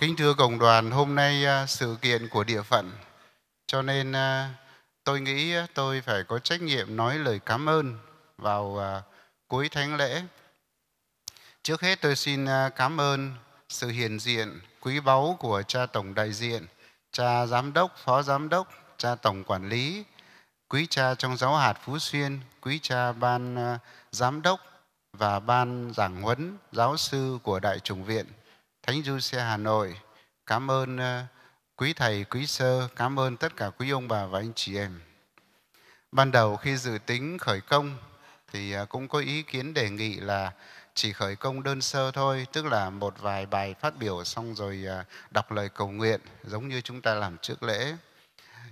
Kính thưa Cộng đoàn, hôm nay à, sự kiện của địa phận, cho nên à, tôi nghĩ tôi phải có trách nhiệm nói lời cảm ơn vào à, cuối thánh lễ. Trước hết tôi xin cảm ơn sự hiện diện quý báu của cha tổng đại diện, cha giám đốc, phó giám đốc, cha tổng quản lý, quý cha trong giáo hạt Phú Xuyên, quý cha ban giám đốc và ban giảng huấn giáo sư của Đại chủng viện Thánh Du Xe Hà Nội. Cảm ơn ờ, quý thầy, quý sơ, cảm ơn tất cả quý ông bà và anh chị em. Ban đầu khi dự tính khởi công thì ờ, cũng có ý kiến đề nghị là chỉ khởi công đơn sơ thôi, tức là một vài bài phát biểu xong rồi ờ, đọc lời cầu nguyện giống như chúng ta làm trước lễ.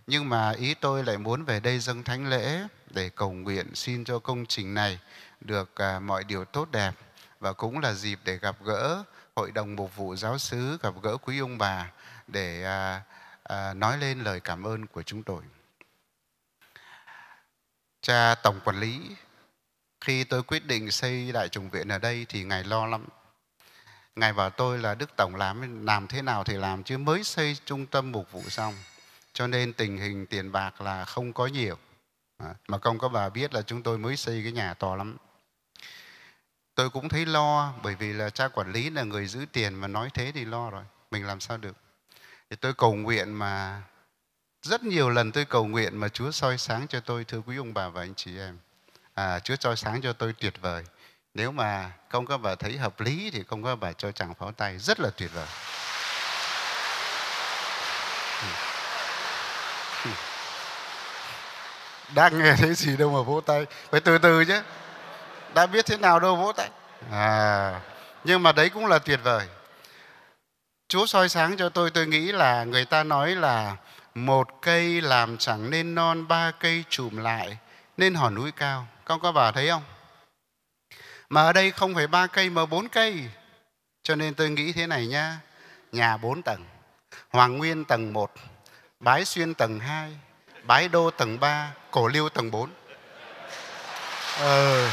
Nhưng mà ý tôi lại muốn về đây dâng thánh lễ để cầu nguyện xin cho công trình này được mọi điều tốt đẹp và cũng là dịp để gặp gỡ hội đồng mục vụ giáo sứ gặp gỡ quý ông bà để à, à, nói lên lời cảm ơn của chúng tôi. Cha tổng quản lý khi tôi quyết định xây đại trùng viện ở đây thì ngài lo lắm. Ngài bảo tôi là Đức Tổng làm làm thế nào thì làm chứ mới xây trung tâm mục vụ xong. Cho nên tình hình tiền bạc là không có nhiều. Mà công có bà biết là chúng tôi mới xây cái nhà to lắm tôi cũng thấy lo bởi vì là cha quản lý là người giữ tiền mà nói thế thì lo rồi mình làm sao được thì tôi cầu nguyện mà rất nhiều lần tôi cầu nguyện mà Chúa soi sáng cho tôi thưa quý ông bà và anh chị em à, Chúa soi sáng cho tôi tuyệt vời nếu mà không có bà thấy hợp lý thì không có bà cho chàng pháo tay rất là tuyệt vời đang nghe thấy gì đâu mà vỗ tay phải từ từ chứ đã biết thế nào đâu vỗ tay à, nhưng mà đấy cũng là tuyệt vời chúa soi sáng cho tôi tôi nghĩ là người ta nói là một cây làm chẳng nên non ba cây trùm lại nên hòn núi cao con có bà thấy không mà ở đây không phải ba cây mà bốn cây cho nên tôi nghĩ thế này nha nhà bốn tầng hoàng nguyên tầng một bái xuyên tầng hai bái đô tầng ba cổ lưu tầng bốn ờ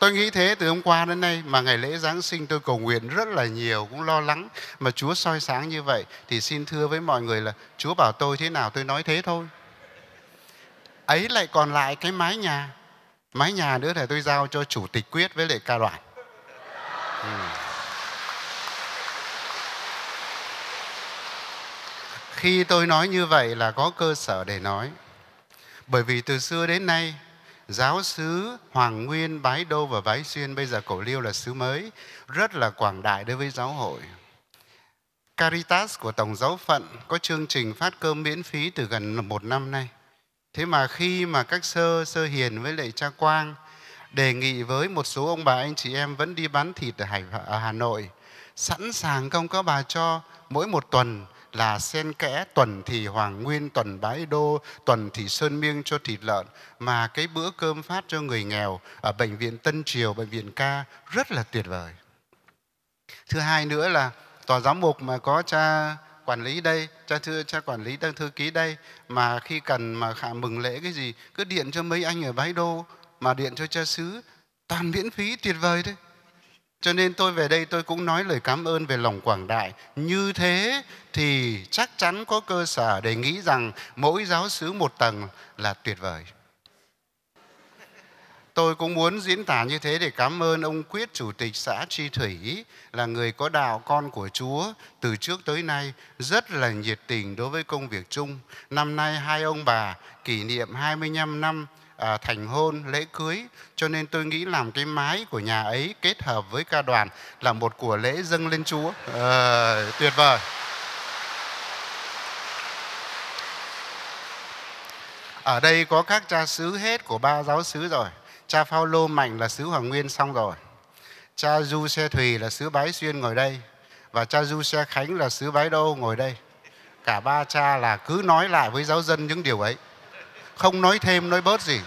Tôi nghĩ thế từ hôm qua đến nay mà ngày lễ Giáng sinh tôi cầu nguyện rất là nhiều cũng lo lắng mà Chúa soi sáng như vậy thì xin thưa với mọi người là Chúa bảo tôi thế nào tôi nói thế thôi. Ấy lại còn lại cái mái nhà. Mái nhà nữa thì tôi giao cho chủ tịch quyết với lại ca đoàn. Ừ. Khi tôi nói như vậy là có cơ sở để nói. Bởi vì từ xưa đến nay giáo sứ Hoàng Nguyên, Bái Đô và Bái Xuyên, bây giờ Cổ Liêu là sứ mới, rất là quảng đại đối với giáo hội. Caritas của Tổng giáo phận có chương trình phát cơm miễn phí từ gần một năm nay. Thế mà khi mà các sơ, sơ hiền với lại cha Quang đề nghị với một số ông bà anh chị em vẫn đi bán thịt ở, Hà Nội, sẵn sàng không có bà cho mỗi một tuần là xen kẽ tuần thì hoàng nguyên tuần bãi đô tuần thì sơn miêng cho thịt lợn mà cái bữa cơm phát cho người nghèo ở bệnh viện tân triều bệnh viện ca rất là tuyệt vời thứ hai nữa là tòa giám mục mà có cha quản lý đây cha thư cha quản lý đang thư ký đây mà khi cần mà khả mừng lễ cái gì cứ điện cho mấy anh ở bãi đô mà điện cho cha xứ toàn miễn phí tuyệt vời đấy cho nên tôi về đây tôi cũng nói lời cảm ơn về lòng quảng đại. Như thế thì chắc chắn có cơ sở để nghĩ rằng mỗi giáo sứ một tầng là tuyệt vời. Tôi cũng muốn diễn tả như thế để cảm ơn ông Quyết Chủ tịch xã Tri Thủy là người có đạo con của Chúa từ trước tới nay rất là nhiệt tình đối với công việc chung. Năm nay hai ông bà kỷ niệm 25 năm à, thành hôn, lễ cưới. Cho nên tôi nghĩ làm cái mái của nhà ấy kết hợp với ca đoàn là một của lễ dâng lên Chúa. À, tuyệt vời. Ở đây có các cha xứ hết của ba giáo xứ rồi. Cha Phaolô Mạnh là xứ Hoàng Nguyên xong rồi. Cha Du Xe Thùy là xứ Bái Xuyên ngồi đây. Và cha Du Xe Khánh là xứ Bái Đô ngồi đây. Cả ba cha là cứ nói lại với giáo dân những điều ấy không nói thêm nói bớt gì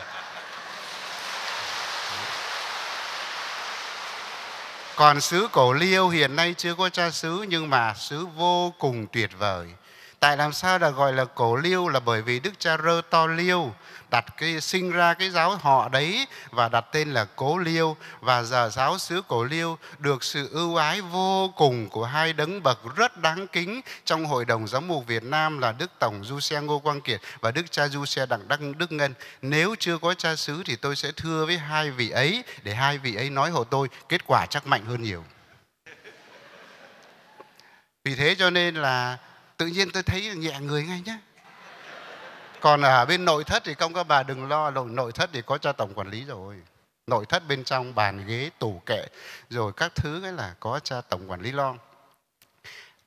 còn xứ cổ liêu hiện nay chưa có cha xứ nhưng mà xứ vô cùng tuyệt vời Tại làm sao là gọi là cổ liêu là bởi vì Đức Cha Rơ To Liêu đặt cái sinh ra cái giáo họ đấy và đặt tên là Cố Liêu và giờ giáo xứ Cổ Liêu được sự ưu ái vô cùng của hai đấng bậc rất đáng kính trong hội đồng giám mục Việt Nam là Đức Tổng Du Xe Ngô Quang Kiệt và Đức Cha Du Xe Đặng Đăng Đức Ngân. Nếu chưa có cha xứ thì tôi sẽ thưa với hai vị ấy để hai vị ấy nói hộ tôi kết quả chắc mạnh hơn nhiều. Vì thế cho nên là tự nhiên tôi thấy nhẹ người ngay nhé còn ở bên nội thất thì công các bà đừng lo nội, nội thất thì có cho tổng quản lý rồi nội thất bên trong bàn ghế tủ kệ rồi các thứ ấy là có cho tổng quản lý lo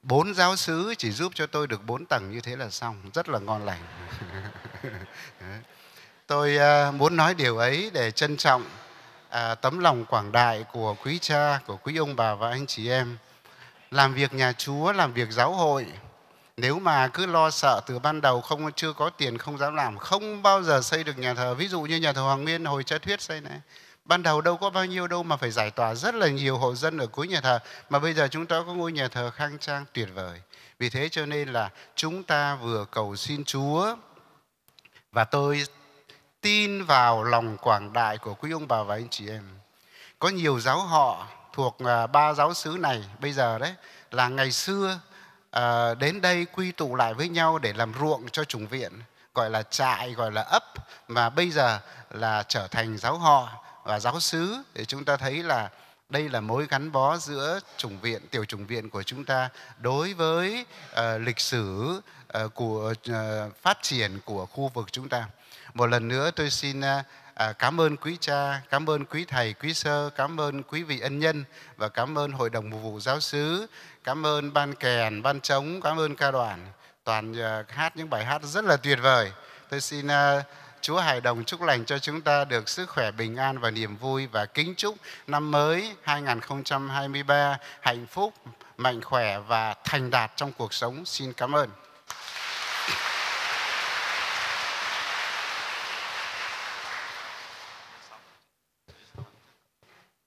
bốn giáo sứ chỉ giúp cho tôi được bốn tầng như thế là xong rất là ngon lành tôi à, muốn nói điều ấy để trân trọng à, tấm lòng quảng đại của quý cha của quý ông bà và anh chị em làm việc nhà chúa làm việc giáo hội nếu mà cứ lo sợ từ ban đầu không chưa có tiền không dám làm không bao giờ xây được nhà thờ ví dụ như nhà thờ hoàng nguyên hồi cha thuyết xây này ban đầu đâu có bao nhiêu đâu mà phải giải tỏa rất là nhiều hộ dân ở cuối nhà thờ mà bây giờ chúng ta có ngôi nhà thờ khang trang tuyệt vời vì thế cho nên là chúng ta vừa cầu xin chúa và tôi tin vào lòng quảng đại của quý ông bà và anh chị em có nhiều giáo họ thuộc à, ba giáo xứ này bây giờ đấy là ngày xưa à, đến đây quy tụ lại với nhau để làm ruộng cho chủng viện gọi là trại gọi là ấp mà bây giờ là trở thành giáo họ và giáo xứ để chúng ta thấy là đây là mối gắn bó giữa chủng viện tiểu chủng viện của chúng ta đối với uh, lịch sử uh, của uh, phát triển của khu vực chúng ta một lần nữa tôi xin uh, À, cảm ơn quý cha, cảm ơn quý thầy, quý sơ, cảm ơn quý vị ân nhân và cảm ơn hội đồng mục vụ giáo xứ, cảm ơn ban kèn, ban trống, cảm ơn ca đoàn. Toàn à, hát những bài hát rất là tuyệt vời. Tôi xin à, Chúa hài đồng chúc lành cho chúng ta được sức khỏe, bình an và niềm vui và kính chúc năm mới 2023 hạnh phúc, mạnh khỏe và thành đạt trong cuộc sống. Xin cảm ơn.